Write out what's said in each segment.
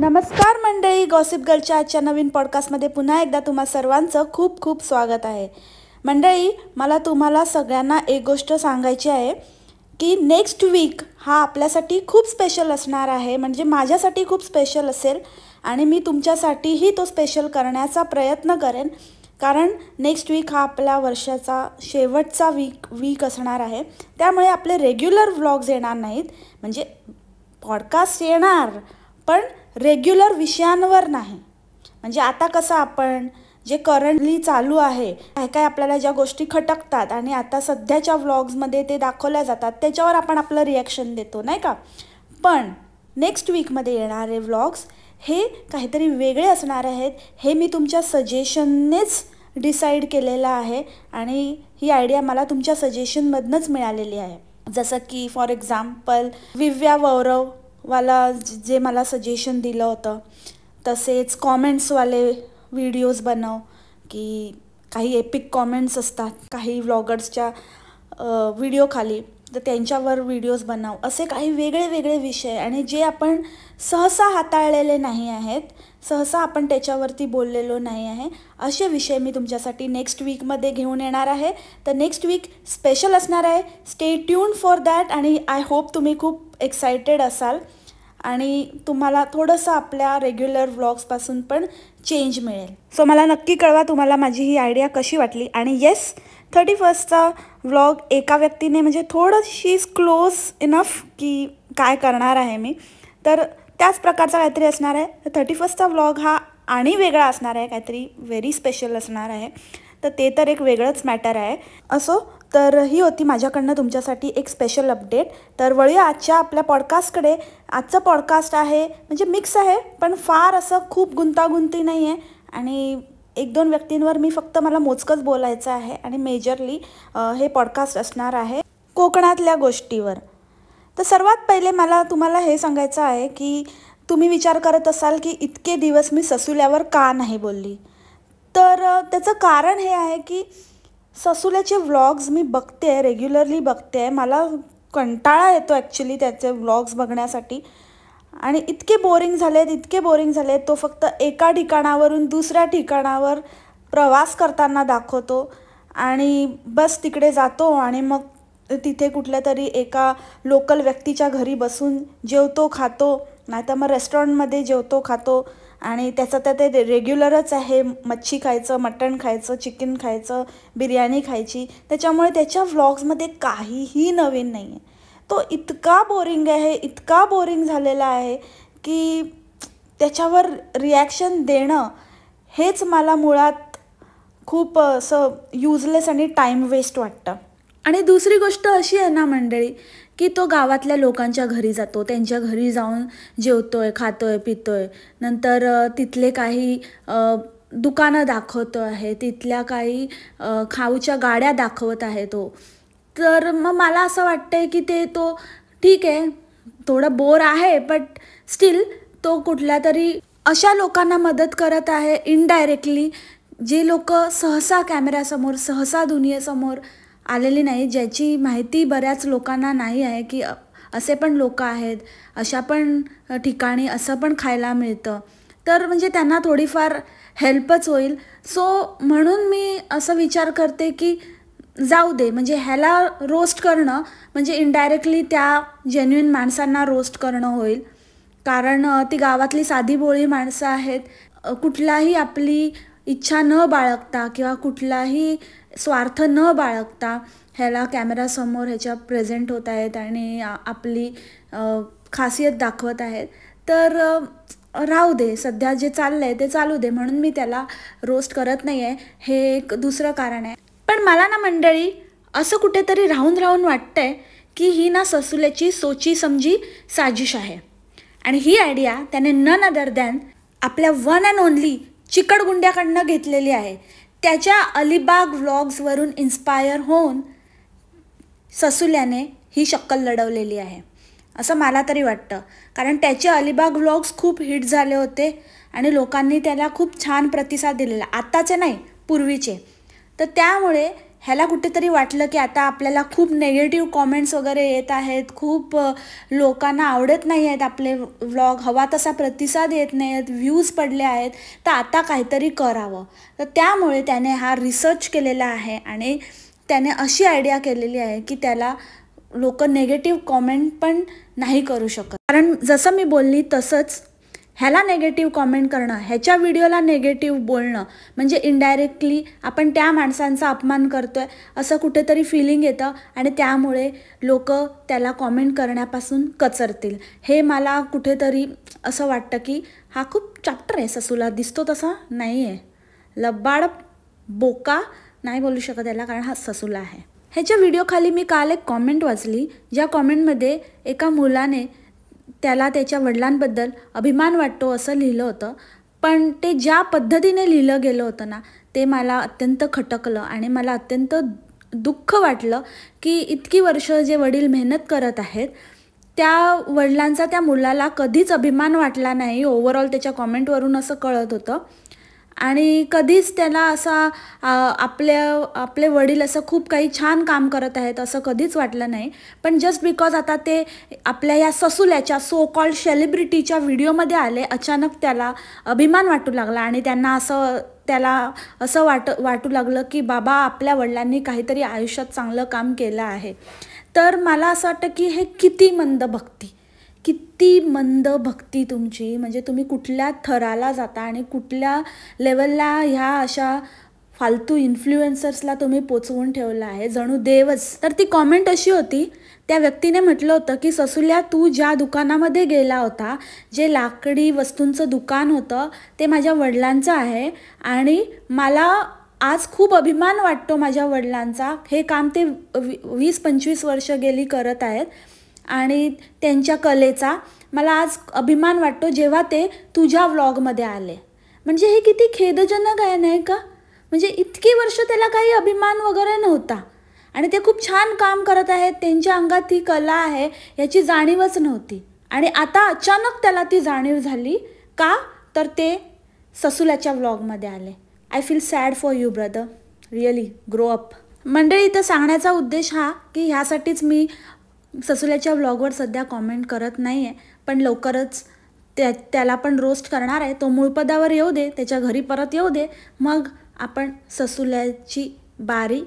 नमस्कार मंडळी गॉसिप गर्लच्या आजच्या नवीन पॉडकास्टमध्ये पुन्हा एकदा तुम्हा सर्वांचं खूप खूप स्वागत आहे मंडळी मला तुम्हाला सगळ्यांना एक गोष्ट सांगायची आहे की नेक्स्ट वीक हा आपल्यासाठी खूप स्पेशल असणार आहे म्हणजे माझ्यासाठी खूप स्पेशल असेल आणि मी तुमच्यासाठीही तो स्पेशल करण्याचा प्रयत्न करेन कारण नेक्स्ट वीक हा आपल्या वर्षाचा शेवटचा वीक वीक असणार आहे त्यामुळे आपले रेग्युलर व्लॉग्स येणार नाहीत म्हणजे पॉडकास्ट येणार पण रेग्युलर विषयांवर नाही म्हणजे आता कसं आपण जे करंटली चालू आहे काय काय आपल्याला ज्या गोष्टी खटकतात आणि आता सध्याच्या व्लॉग्समध्ये ते दाखवल्या जातात त्याच्यावर आपण आपलं रिॲक्शन देतो नाही का पण नेक्स्ट वीकमध्ये येणारे व्लॉग्स हे काहीतरी वेगळे असणार आहेत हे मी तुमच्या सजेशननेच डिसाईड केलेलं आहे आणि ही आयडिया मला तुमच्या सजेशनमधनंच मिळालेली आहे जसं की फॉर एक्झाम्पल विव्या वौरव वाला जे मला सजेशन दिलं होतं तसेच कॉमेंट्सवाले व्हिडिओज बनव की काही एपिक कॉमेंट्स असतात काही व्लॉगर्सच्या व्हिडिओ खाली तर त्यांच्यावर व्हिडिओज बनाव असे काही वेगळे वेगळे विषय आणि जे आपण सहसा हाताळलेले नाही आहेत सहसा आपण त्याच्यावरती बोललेलो नाही आहे असे विषय मी तुमच्यासाठी नेक्स्ट वीकमध्ये घेऊन येणार आहे तर नेक्स्ट वीक स्पेशल असणार आहे स्टे ट्यून फॉर दॅट आणि आय होप तुम्ही खूप एक्सायटेड असाल आणि तुम्हाला थोडंसं आपल्या रेग्युलर व्लॉग्सपासून पण चेंज मिळेल सो मला नक्की कळवा तुम्हाला माझी ही आयडिया कशी वाटली आणि येस थर्टी फर्स्टचा व्लॉग एका व्यक्तीने म्हणजे शी इज क्लोज इनफ की काय करणार आहे मी तर त्याच प्रकारचा काहीतरी असणार आहे तर थर्टी फर्स्टचा व्लॉग हा आणि वेगळा असणार आहे काहीतरी व्हेरी स्पेशल असणार आहे तर ते तर एक वेगळंच मॅटर आहे असो तर ही होती माझ्याकडनं तुमच्यासाठी एक स्पेशल अपडेट तर वळूया आजच्या आपल्या पॉडकास्टकडे आजचं पॉडकास्ट आहे म्हणजे मिक्स आहे पण फार असं खूप गुंतागुंती नाही आहे आणि एक दोन व्यक्तींवर मी फक्त मला मोजकंच बोलायचं आहे आणि मेजरली हे पॉडकास्ट असणार आहे कोकणातल्या गोष्टीवर तर सर्वात पहिले मला तुम्हाला हे सांगायचं आहे की तुम्ही विचार करत असाल की इतके दिवस मी ससुल्यावर का नाही बोलली तर त्याचं कारण हे आहे की ससुल्याचे व्लॉग्स मी बघते रेग्युलरली बघते मला कंटाळा येतो ॲक्च्युली त्याचे व्लॉग्स बघण्यासाठी आणि इतके बोरिंग झालेत इतके बोरिंग झालेत तो फक्त एका ठिकाणावरून दुसऱ्या ठिकाणावर प्रवास करताना दाखवतो आणि बस तिकडे जातो आणि मग तिथे कुठल्या तरी एका लोकल व्यक्तीच्या घरी बसून जेवतो खातो नाहीतर मग रेस्टॉरंटमध्ये जेवतो खातो आणि त्याचं तर ते रेग्युलरच आहे मच्छी खायचं मटण खायचं चिकन खायचं बिर्याणी खायची त्याच्यामुळे त्याच्या व्लॉग्समध्ये काहीही नवीन नाही आहे तो इतका बोरिंग आहे इतका बोरिंग झालेला आहे की त्याच्यावर रिॲक्शन देणं हेच मला मुळात खूप असं यूजलेस आणि टाईम वेस्ट वाटतं आणि दुसरी गोष्ट अशी आहे ना मंडळी की तो गावातल्या लोकांच्या घरी जातो त्यांच्या घरी जाऊन जेवतो आहे खातो आहे पितो आहे नंतर तिथले काही दुकानं दाखवतो आहे तिथल्या काही खाऊच्या गाड्या दाखवत आहे तो तर मग मला असं वाटतं आहे की ते तो ठीक आहे थोडं बोर आहे बट स्टील तो कुठल्या तरी अशा लोकांना मदत करत आहे इनडायरेक्टली जे लोक सहसा कॅमेऱ्यासमोर सहसा दुनियेसमोर आलेली नाही ज्याची माहिती बऱ्याच लोकांना नाही आहे की असे पण लोक आहेत अशा पण ठिकाणी असं पण खायला मिळतं तर म्हणजे त्यांना थोडीफार हेल्पच होईल सो म्हणून मी असं विचार करते की जाऊ दे म्हणजे ह्याला रोस्ट करणं म्हणजे इनडायरेक्टली त्या जेन्युइन माणसांना रोस्ट करणं होईल कारण ती गावातली साधी बोळी माणसं आहेत कुठलाही आपली इच्छा न बाळगता किंवा कुठलाही स्वार्थ न बाळगता ह्याला कॅमेरासमोर ह्याच्या प्रेझेंट होत आहेत आणि आपली खासियत दाखवत आहेत तर राहू दे सध्या जे चाललं आहे ते चालू दे म्हणून मी त्याला रोस्ट करत नाही आहे हे एक दुसरं कारण आहे पण मला ना मंडळी असं कुठेतरी राहून राहून वाटतंय की ही ना ससुल्याची सोची समजी साजिश आहे आणि ही आयडिया त्याने न अदर दॅन आपल्या वन अँड ओनली चिकडगुंड्याकडनं घेतलेली आहे त्याच्या अलिबाग व्लॉग्सवरून इन्स्पायर होऊन ससुल्याने ही शक्कल लढवलेली आहे असं मला तरी वाटतं कारण त्याचे अलिबाग व्लॉग्स खूप हिट झाले होते आणि लोकांनी त्याला खूप छान प्रतिसाद दिलेला आत्ताचे नाही पूर्वीचे तर त्यामुळे ह्याला कुठेतरी वाटलं की आता आपल्याला खूप नेगेटिव कॉमेंट्स वगैरे येत आहेत खूप लोकांना आवडत नाही आहेत आपले व्लॉग हवा तसा प्रतिसाद येत नाही आहेत व्ह्यूज पडले आहेत तर आता काहीतरी करावं तर त्यामुळे त्याने हा रिसर्च केलेला आहे आणि त्याने अशी आयडिया केलेली आहे की त्याला लोक नेगेटिव्ह कॉमेंट पण नाही करू शकत कारण जसं मी बोलली तसंच ह्याला नेगेटिव्ह कॉमेंट करणं ह्याच्या व्हिडिओला नेगेटिव्ह बोलणं म्हणजे इनडायरेक्टली आपण त्या माणसांचा अपमान करतो आहे असं कुठेतरी फिलिंग येतं आणि त्यामुळे लोक त्याला कॉमेंट करण्यापासून कचरतील हे मला कुठेतरी असं वाटतं की हा खूप चॅप्टर आहे ससूला दिसतो तसा नाही आहे लब्बाड बोका नाही बोलू शकत याला कारण हा ससूला आहे ह्याच्या व्हिडिओखाली मी काल एक कॉमेंट वाचली ज्या कॉमेंटमध्ये एका मुलाने त्याला त्याच्या वडिलांबद्दल अभिमान वाटतो असं लिहिलं होतं पण ते ज्या पद्धतीने लिहिलं गेलं होतं ना ते मला अत्यंत खटकलं आणि मला अत्यंत दुःख वाटलं की इतकी वर्ष जे वडील मेहनत करत आहेत त्या वडिलांचा त्या मुलाला कधीच अभिमान वाटला नाही ओव्हरऑल त्याच्या कॉमेंटवरून असं कळत होतं आणि कधीच त्याला असा आपल्या आपले वडील असं खूप काही छान काम करत आहेत असं कधीच वाटलं नाही पण जस्ट बिकॉज आता ते आपल्या या ससुल्याच्या सो कॉल्ड सेलिब्रिटीच्या व्हिडिओमध्ये आले अचानक त्याला अभिमान वाटू लागला आणि त्यांना असं त्याला असं वाट वाटू लागलं की बाबा आपल्या वडिलांनी काहीतरी आयुष्यात चांगलं काम केलं आहे तर मला असं वाटतं की हे किती मंद भक्ती किती मंद भक्ती तुमची म्हणजे तुम्ही कुठल्या थराला जाता आणि कुठल्या लेवलला ह्या अशा फालतू इन्फ्लुएन्सर्सला तुम्ही पोचवून ठेवलं आहे जणू देवच तर ती कॉमेंट अशी होती त्या व्यक्तीने म्हटलं होतं की ससुल्या तू ज्या दुकानामध्ये गेला होता जे लाकडी वस्तूंचं दुकान होतं ते माझ्या वडिलांचं आहे आणि मला आज खूप अभिमान वाटतो माझ्या वडिलांचा हे काम ते वीस पंचवीस वर्ष गेली करत आहेत आणि त्यांच्या कलेचा मला आज अभिमान वाटतो जेव्हा ते तुझ्या व्लॉगमध्ये आले म्हणजे हे किती खेदजनक आहे नाही का म्हणजे इतकी वर्ष त्याला काही अभिमान वगैरे नव्हता आणि ते खूप छान काम करत आहेत त्यांच्या अंगात ती कला आहे याची जाणीवच नव्हती आणि आता अचानक त्याला ती जाणीव झाली का तर ते ससुलाच्या व्लॉगमध्ये आले I feel sad for you brother really grow up मंडळी इथं सांगण्याचा उद्देश हा की ह्यासाठीच मी ससुल्याच्या ब्लॉगवर सध्या कॉमेंट करत नाही आहे पण लवकरच त्या त्याला पण रोस्ट करणार आहे तो मूळपदावर येऊ दे त्याच्या घरी परत येऊ दे मग आपण ससुल्याची बारी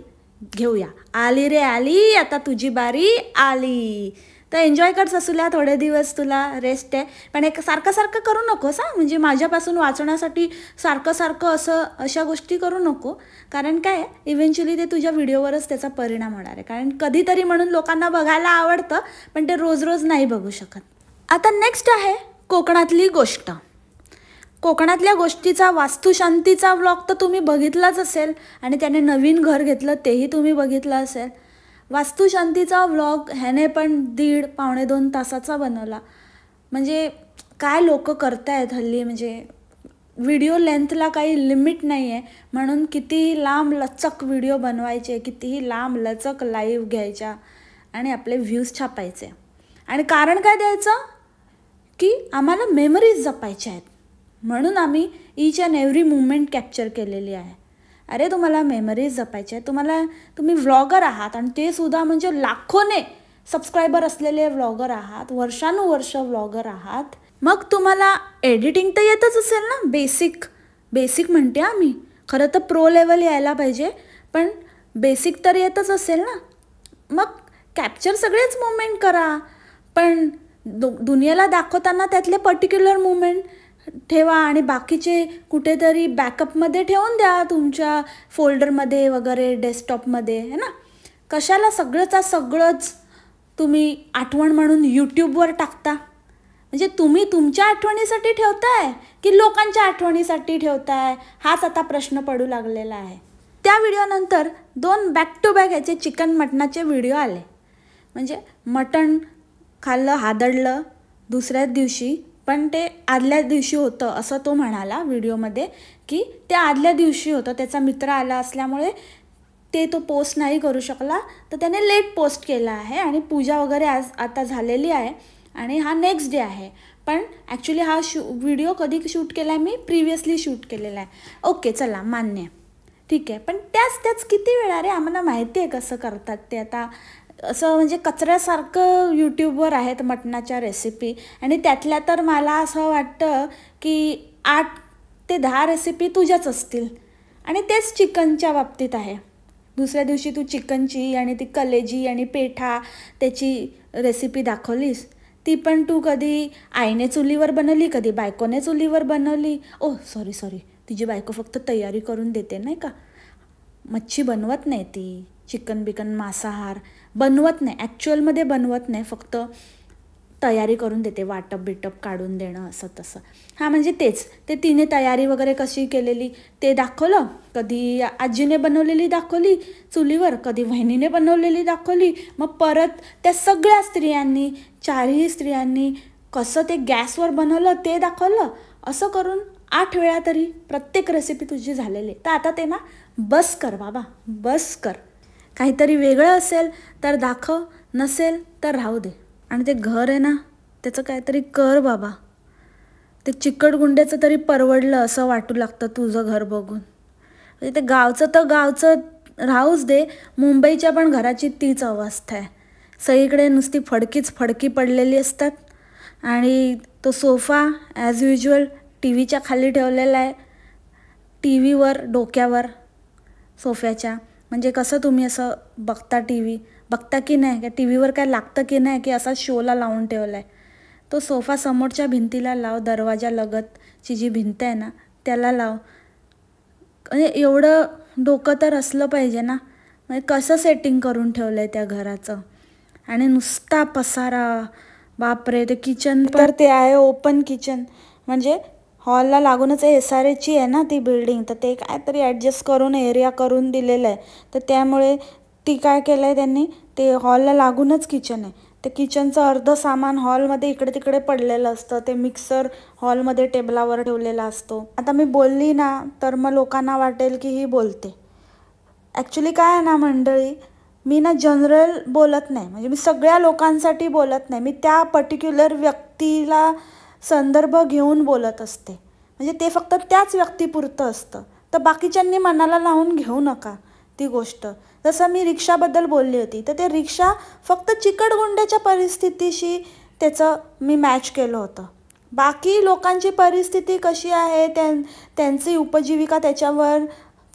घेऊया आली रे आली आता तुझी बारी आली तर एन्जॉय कर ससुल्या थोडे दिवस तुला रेस्ट आहे पण एक सारखं सारखं करू नकोस हां म्हणजे माझ्यापासून वाचण्यासाठी सारखं सारखं असं अशा गोष्टी करू नको कारण काय इव्हेंच्युअली ते तुझ्या व्हिडिओवरच त्याचा परिणाम होणार आहे कारण कधीतरी म्हणून लोकांना बघायला आवडतं पण ते रोज रोज नाही बघू शकत आता नेक्स्ट आहे कोकणातली गोष्ट कोकणातल्या गोष्टीचा वास्तुशांतीचा व्लॉग तर तुम्ही बघितलाच असेल आणि त्याने नवीन घर घेतलं तेही तुम्ही बघितलं असेल वास्तुशांतीचा व्लॉग ह्याने पण दीड पावणे दोन तासाचा बनवला म्हणजे काय लोक करतायत हल्ली म्हणजे व्हिडिओ लेंथला काही लिमिट नाही आहे म्हणून कितीही लांब लचक व्हिडिओ बनवायचे कितीही लांब लचक लाईव्ह घ्यायच्या आणि आपले व्ह्यूज छापायचे आणि कारण काय द्यायचं की आम्हाला मेमरीज जपायच्या आहेत म्हणून आम्ही each and every movement capture केलेली आहे अरे तुम्हाला मेमरीज जपायच्या तुम्हाला तुम्ही व्लॉगर आहात आणि ते सुद्धा म्हणजे लाखोने सबस्क्रायबर असलेले व्लॉगर आहात वर्षानुवर्ष व्लॉगर आहात मग तुम्हाला एडिटिंग तर येतच असेल ना बेसिक बेसिक म्हणते आम्ही खरं तर प्रो लेवल यायला पाहिजे पण बेसिक तर येतच असेल ना मग कॅप्चर सगळेच मुवमेंट करा पण दु दुनियेला दाखवताना त्यातले पर्टिक्युलर मुवमेंट ठेवा आणि बाकीचे कुठेतरी बॅकअपमध्ये ठेवून द्या तुमच्या फोल्डरमध्ये वगैरे डेस्कटॉपमध्ये है ना कशाला सगळंचा सगळंच तुम्ही आठवण म्हणून यूट्यूबवर टाकता म्हणजे तुम्ही तुमच्या आठवणीसाठी ठेवताय की लोकांच्या आठवणीसाठी ठेवताय हाच आता प्रश्न पडू लागलेला आहे त्या व्हिडिओनंतर दोन बॅक टू बॅक ह्याचे चिकन मटणाचे व्हिडिओ आले म्हणजे मटण खाल्लं हादडलं दुसऱ्याच दिवशी पण ते आदल्या दिवशी होतं असं तो म्हणाला व्हिडिओमध्ये की ते आदल्या दिवशी होतं त्याचा मित्र आला असल्यामुळे ते तो पोस्ट नाही करू शकला तर त्याने लेट पोस्ट केला आहे आणि पूजा वगैरे आज आता झालेली आहे आणि हा नेक्स्ट डे आहे पण ॲक्च्युली हा शू व्हिडिओ कधी शूट केला आहे मी प्रिव्हियसली शूट केलेला आहे ओके चला मान्य ठीक आहे पण त्याच त्याच किती वेळा रे आम्हाला माहिती आहे कसं करतात ते आता असं म्हणजे कचऱ्यासारखं यूट्यूबवर आहेत मटणाच्या रेसिपी आणि त्यातल्या तर मला असं वाटतं की आठ ते दहा रेसिपी तुझ्याच असतील आणि तेच चिकनच्या बाबतीत आहे दुसऱ्या दिवशी तू चिकनची आणि ती कलेजी आणि पेठा त्याची रेसिपी दाखवलीस ती पण तू कधी आईने चुलीवर बनवली कधी बायकोने चुलीवर बनवली ओ सॉरी सॉरी तिची बायको फक्त तयारी करून देते नाही का मच्छी बनवत नाही ती चिकन बिकन मांसाहार बनवत नाही ॲक्च्युअलमध्ये बनवत नाही फक्त तयारी करून देते वाटप बिटप काढून देणं असं तसं हां म्हणजे तेच ते तिने तयारी वगैरे कशी केलेली ते दाखवलं कधी आजीने बनवलेली दाखवली चुलीवर कधी वहिनीने बनवलेली दाखवली मग परत त्या सगळ्या स्त्रियांनी चारही स्त्रियांनी कसं ते गॅसवर बनवलं ते दाखवलं असं करून आठ वेळा तरी प्रत्येक रेसिपी तुझी झालेली तर आता ते ना बस कर बाबा बस कर काहीतरी वेगळं असेल तर दाखव नसेल तर राहू दे आणि ते घर आहे ना त्याचं काहीतरी कर बाबा ते चिकट गुंड्याचं तरी परवडलं असं वाटू लागतं तुझं घर बघून म्हणजे ते गावचं तर गावचं राहूच दे मुंबईच्या पण घराची तीच अवस्था आहे सगळीकडे नुसती फडकीच फडकी पडलेली असतात आणि तो सोफा ॲज युजल टी व्हीच्या खाली ठेवलेला आहे टी व्हीवर डोक्यावर सोफ्याच्या म्हणजे कसं तुम्ही असं बघता टी व्ही बघता की नाही का टी व्हीवर काय लागतं की नाही की असा शोला लावून ठेवला आहे तो सोफा समोरच्या भिंतीला लाव दरवाजा लगतची जी भिंत आहे ना त्याला लाव म्हणजे एवढं डोकं तर असलं पाहिजे ना म्हणजे कसं सेटिंग करून ठेवलं आहे त्या घराचं आणि नुसता पसारा बापरे ते किचन तर ते आहे ओपन किचन म्हणजे हॉलला लागूनच एस आर एची आहे ना ती बिल्डिंग तर ते काहीतरी ॲडजस्ट करून एरिया करून दिलेलं आहे तर त्यामुळे ती काय केलं आहे त्यांनी ते हॉलला लागूनच किचन आहे ते किचनचं अर्ध सामान हॉलमध्ये इकडे तिकडे पडलेलं असतं ते मिक्सर हॉलमध्ये टेबलावर ठेवलेला असतो आता मी बोलली ना तर मग लोकांना वाटेल की ही बोलते ॲक्च्युली काय आहे ना मंडळी मी ना जनरल बोलत नाही म्हणजे मी सगळ्या लोकांसाठी बोलत नाही मी त्या पर्टिक्युलर व्यक्तीला संदर्भ घेऊन बोलत असते म्हणजे ते फक्त त्याच व्यक्तीपुरतं असतं तर बाकीच्यांनी मनाला लावून घेऊ नका ती गोष्ट जसं मी रिक्षाबद्दल बोलली होती तर ते रिक्षा फक्त चिकटगुंड्याच्या परिस्थितीशी त्याचं मी मॅच केलं होतं बाकी लोकांची परिस्थिती कशी आहे त्यां त्यांची उपजीविका त्याच्यावर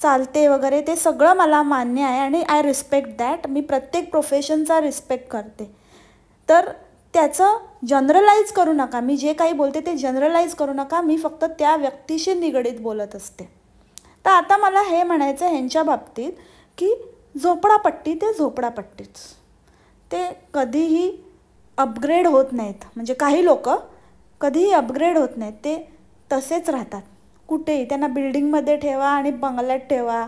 चालते वगैरे ते सगळं मला मान्य आहे आणि आय रिस्पेक्ट दॅट मी प्रत्येक प्रोफेशनचा रिस्पेक्ट करते तर त्याचं जनरलाइज करू नका मी जे काही बोलते ते जनरलाइज करू नका मी फक्त त्या व्यक्तीशी निगडीत बोलत असते तर आता मला हे म्हणायचं ह्यांच्या बाबतीत की झोपडापट्टी ते झोपडापट्टीच ते कधीही अपग्रेड होत नाहीत म्हणजे काही लोक कधीही अपग्रेड होत नाहीत ते तसेच राहतात कुठेही त्यांना बिल्डिंगमध्ये ठेवा आणि बंगल्यात ठेवा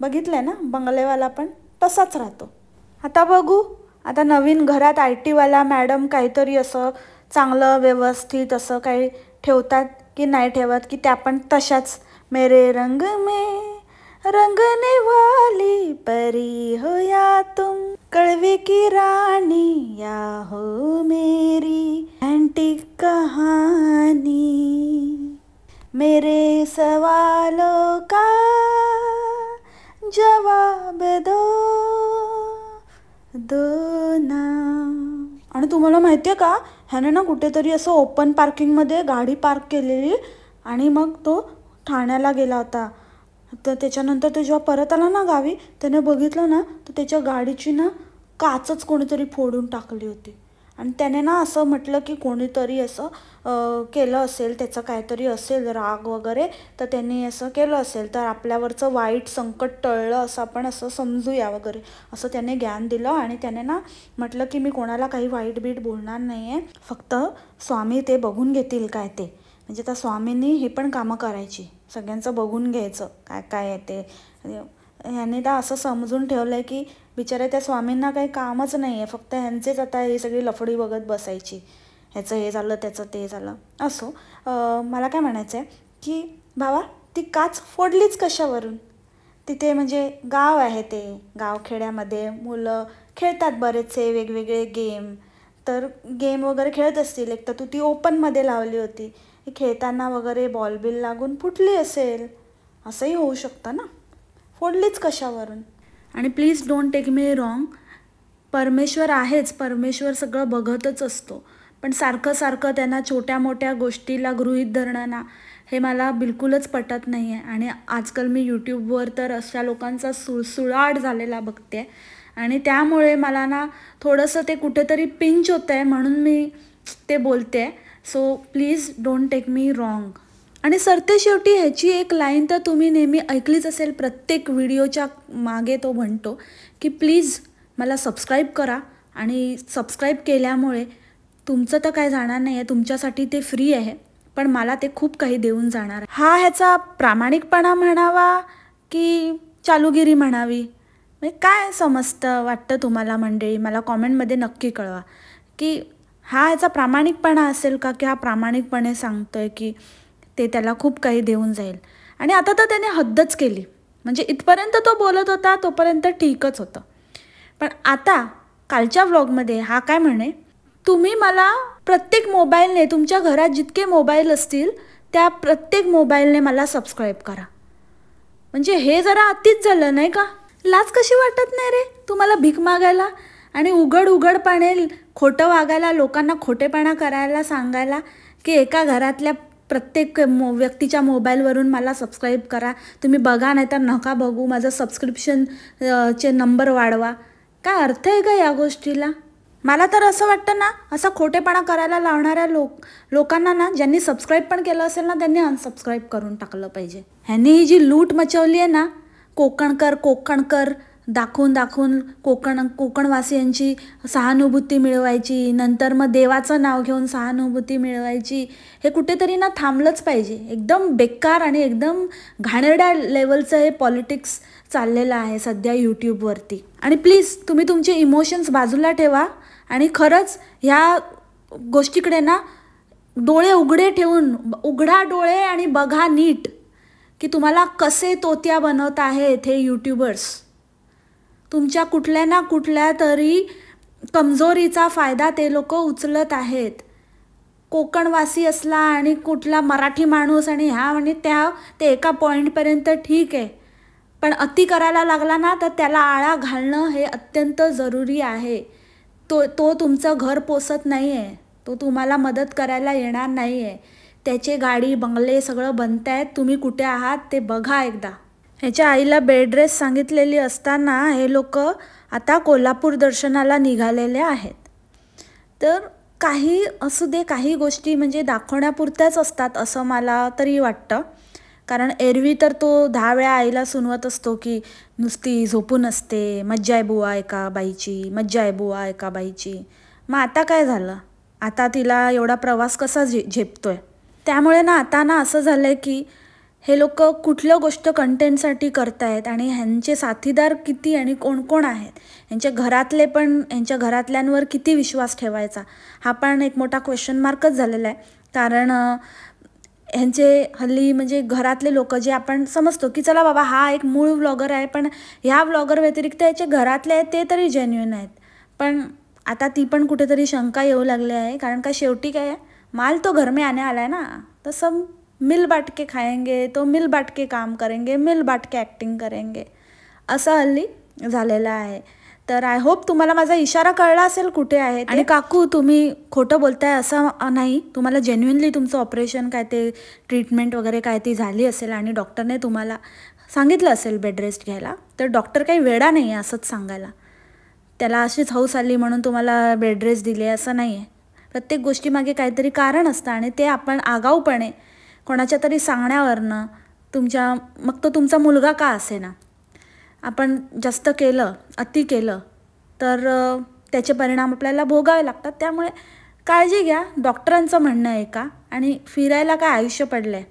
बघितलं आहे ना बंगलेवाला पण तसाच राहतो आता बघू आता नवीन घरात आय टीवाला मॅडम काहीतरी असं चांगलं व्यवस्थित असं काही ठेवतात की नाही ठेवत की त्या पण तशाच मेरे रंग में रंगने वाली परी हो या तुम कळवे की राणी या हो मेरी आंटी कहानी मेरे सवालों का जवाब दो वंदना आणि तुम्हाला माहिती आहे का ह्याने ना कुठेतरी असं ओपन पार्किंगमध्ये गाडी पार्क केलेली आणि मग तो ठाण्याला गेला होता तर त्याच्यानंतर तो जेव्हा परत आला ना गावी त्याने बघितलं ना तर त्याच्या गाडीची ना काचच कोणीतरी फोडून टाकली होती आणि त्याने ना असं म्हटलं की कोणीतरी असं केलं असेल त्याचं काहीतरी असेल राग वगैरे तर त्यांनी असं केलं असेल तर आपल्यावरचं वाईट संकट टळलं असं आपण असं समजूया वगैरे असं त्याने ज्ञान दिलं आणि त्याने ना म्हटलं की मी कोणाला काही वाईट बीट बोलणार नाही आहे फक्त स्वामी ते बघून घेतील काय ते म्हणजे त्या स्वामींनी हे पण कामं करायची सगळ्यांचं बघून घ्यायचं काय काय आहे ते तर असं समजून ठेवलं आहे की बिचारे त्या स्वामींना काही कामच नाही आहे फक्त ह्यांचेच आता ही सगळी लफडी बघत बसायची ह्याचं हे झालं त्याचं ते झालं असो मला काय म्हणायचं आहे की भावा ती काच फोडलीच कशावरून तिथे म्हणजे गाव आहे ते गावखेड्यामध्ये मुलं खेळतात बरेचसे वेगवेगळे गेम तर गेम वगैरे खेळत असतील एक तर तू ती ओपनमध्ये लावली होती खेळताना वगैरे बॉल बिल लागून फुटली असेल असंही होऊ शकतं ना फोडलीच कशावरून आणि please don't take me wrong परमेश्वर आहेच परमेश्वर सगळं बघतच असतो पण सारखं सारखं त्यांना छोट्या मोठ्या गोष्टीला गृहीत धरणं ना हे मला बिलकुलच पटत नाही आहे आणि आजकाल मी यूट्यूबवर तर अशा लोकांचा सुळसुळाट झालेला बघते आणि त्यामुळे मला ना थोडंसं ते कुठेतरी पिंच होतं आहे म्हणून मी ते बोलते so please don't take me wrong आणि सरतेशेवटी ह्याची एक लाईन तर तुम्ही नेहमी ऐकलीच असेल प्रत्येक व्हिडिओच्या मागे तो म्हणतो की प्लीज मला सबस्क्राईब करा आणि सबस्क्राईब केल्यामुळे तुमचं तर काय जाणार नाही आहे तुमच्यासाठी ते फ्री आहे पण मला ते खूप काही देऊन जाणार आहे हा ह्याचा प्रामाणिकपणा म्हणावा की चालूगिरी म्हणावी म्हणजे काय समजतं वाटतं तुम्हाला मंडळी मला कॉमेंटमध्ये नक्की कळवा की हा ह्याचा प्रामाणिकपणा असेल का की हा प्रामाणिकपणे सांगतो की ते त्याला खूप काही देऊन जाईल आणि आता तर त्याने हद्दच केली म्हणजे इथपर्यंत तो बोलत होता तोपर्यंत ठीकच होतं पण आता कालच्या व्लॉगमध्ये हा काय म्हणे तुम्ही मला प्रत्येक मोबाईलने तुमच्या घरात जितके मोबाईल असतील त्या प्रत्येक मोबाईलने मला सबस्क्राईब करा म्हणजे हे जरा अतिच झालं नाही का लाच कशी वाटत नाही रे तुम्हाला भीक मागायला आणि उघड उघडपणे खोटं वागायला लोकांना खोटेपणा करायला सांगायला की एका घरातल्या प्रत्येक मो व्यक्तीच्या मोबाईलवरून मला सबस्क्राईब करा तुम्ही बघा नाही तर नका बघू माझं सबस्क्रिप्शन चे नंबर वाढवा काय अर्थ आहे का या गोष्टीला मला तर असं वाटतं ना असा खोटेपणा करायला लावणाऱ्या लोक लोकांना ना ज्यांनी सबस्क्राईब पण केलं असेल ना त्यांनी अनसबस्क्राईब करून टाकलं पाहिजे ह्यांनी ही जी लूट मचवली आहे ना कोकणकर कोकणकर दाखवून दाखवून कोकण कोकणवासियांची सहानुभूती मिळवायची नंतर मग देवाचं नाव घेऊन सहानुभूती मिळवायची हे कुठेतरी ना थांबलंच पाहिजे एकदम बेकार आणि एकदम घाणेरड्या लेवलचं हे पॉलिटिक्स चाललेलं आहे सध्या यूट्यूबवरती आणि प्लीज तुम्ही तुमचे इमोशन्स बाजूला ठेवा आणि खरंच ह्या गोष्टीकडे ना डोळे उघडे ठेवून उघडा डोळे आणि बघा नीट की तुम्हाला कसे तोत्या बनवत आहेत हे यूट्यूबर्स तुमच्या कुठल्या ना कुठल्या तरी कमजोरीचा फायदा ते लोक उचलत आहेत कोकणवासी असला आणि कुठला मराठी माणूस आणि ह्या आणि त्या ते एका पॉईंटपर्यंत ठीक आहे पण अति करायला लागला ना तर त्याला आळा घालणं हे अत्यंत जरुरी आहे तो तो तुमचं घर पोसत नाही आहे तो तुम्हाला मदत करायला येणार नाही आहे त्याचे गाडी बंगले सगळं बनत आहेत तुम्ही कुठे आहात ते बघा एकदा ह्याच्या आईला बेड रेस्ट सांगितलेली असताना हे लोक आता कोल्हापूर दर्शनाला निघालेले आहेत तर काही असू दे काही गोष्टी म्हणजे दाखवण्यापुरत्याच असतात असं मला तरी वाटतं कारण एरवी तर तो दहा वेळा आईला सुनवत असतो की नुसती झोपून असते मज्जा आहे बुवा एका बाईची मज्जा आहे बुवा एका बाईची मग आता काय झालं आता तिला एवढा प्रवास कसा झे झेपतो आहे त्यामुळे ना आता ना असं झालं आहे की हे लोक कुठलं गोष्ट कंटेंटसाठी करतायत आणि ह्यांचे साथीदार किती आणि कोण कोण आहेत यांच्या घरातले पण यांच्या घरातल्यांवर किती विश्वास ठेवायचा हा पण एक मोठा क्वेश्चन मार्कच झालेला आहे कारण ह्यांचे हल्ली म्हणजे घरातले लोक जे आपण समजतो की चला बाबा हा एक मूळ व्लॉगर आहे पण ह्या व्लॉगर व्यतिरिक्त याचे घरातले आहेत ते तरी जेन्युन आहेत पण आता ती पण कुठेतरी शंका येऊ लागली आहे कारण का शेवटी काय माल तो घरमे में आला आहे ना तसं मिल बाट के तो मिल बाट के काम करेंगे मिल बाट के ॲक्टिंग करेंगे असं हल्ली झालेलं आहे तर आय होप तुम्हाला माझा इशारा कळला असेल कुठे आहे आणि काकू तुम्ही खोटं बोलताय असं नाही तुम्हाला जेन्युनली तुमचं ऑपरेशन काय ते ट्रीटमेंट वगैरे काय ती झाली असेल आणि डॉक्टरने तुम्हाला सांगितलं असेल बेड रेस्ट घ्यायला तर डॉक्टर काही वेळा नाही आहे असंच सांगायला त्याला अशीच हौस आली म्हणून तुम्हाला बेड रेस्ट दिली असं नाही आहे प्रत्येक गोष्टीमागे काहीतरी कारण असतं आणि ते आपण आगाऊपणे कोणाच्या तरी सांगण्यावरनं तुमच्या मग तो तुमचा मुलगा का असे ना आपण जास्त केलं अति केलं तर त्याचे परिणाम आपल्याला भोगावे लागतात त्यामुळे काळजी घ्या डॉक्टरांचं म्हणणं आहे का आणि फिरायला काय आयुष्य पडलं आहे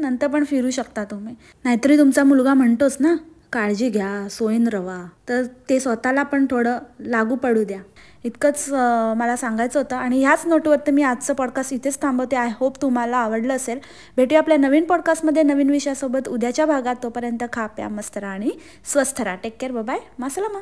नंतर पण फिरू शकता तुम्ही नाहीतरी तुमचा मुलगा म्हणतोस ना काळजी घ्या सोयीन रवा तर ते स्वतःला पण थोडं लागू पडू द्या इतकंच मला सांगायचं होतं आणि ह्याच नोटवरती मी आजचं पॉडकास्ट इथेच थांबवते आय होप तुम्हाला आवडलं असेल भेटूया आपल्या नवीन पॉडकास्टमध्ये नवीन विषयासोबत उद्याच्या भागात तोपर्यंत खा प्या मस्त राहा आणि स्वस्थ राहा टेक केअर बाय मा